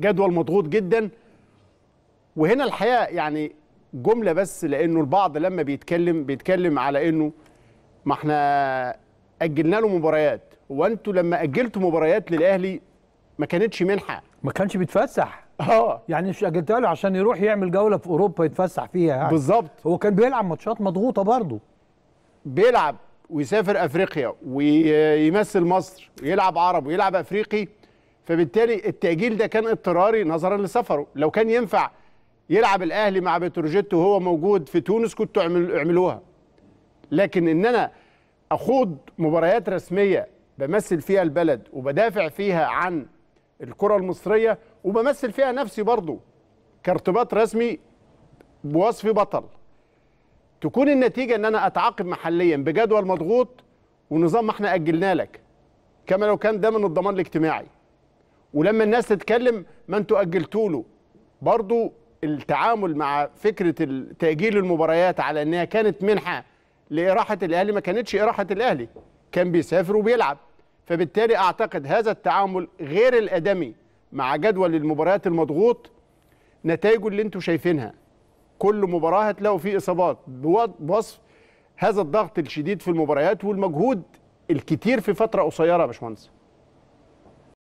جدول مضغوط جدا وهنا الحقيقه يعني جمله بس لانه البعض لما بيتكلم بيتكلم على انه ما احنا اجلنا له مباريات هو انتوا لما اجلتوا مباريات للاهلي ما كانتش منحه ما كانش بيتفسح اه يعني مش اجلتها له عشان يروح يعمل جوله في اوروبا يتفسح فيها يعني بالظبط هو كان بيلعب ماتشات مضغوطه برضه بيلعب ويسافر افريقيا ويمثل مصر ويلعب عرب ويلعب افريقي فبالتالي التأجيل ده كان اضطراري نظرا لسفره لو كان ينفع يلعب الأهلي مع بتروجيت وهو موجود في تونس كنتوا اعملوها لكن إن أنا أخوض مباريات رسمية بمثل فيها البلد وبدافع فيها عن الكرة المصرية وبمثل فيها نفسي برضو كارتباط رسمي بوصفي بطل تكون النتيجة ان انا اتعاقب محليا بجدول مضغوط ونظام ما احنا اجلنا لك كما لو كان ده من الضمان الاجتماعي ولما الناس تتكلم ما انتوا اجلتوا له برضو التعامل مع فكره تاجيل المباريات على انها كانت منحه لاراحه الاهلي ما كانتش اراحه الاهلي كان بيسافر وبيلعب فبالتالي اعتقد هذا التعامل غير الادمي مع جدول المباريات المضغوط نتائجه اللي انتم شايفينها كل مباراه هتلاقوا فيه اصابات بوصف هذا الضغط الشديد في المباريات والمجهود الكتير في فتره قصيره يا باشمهندس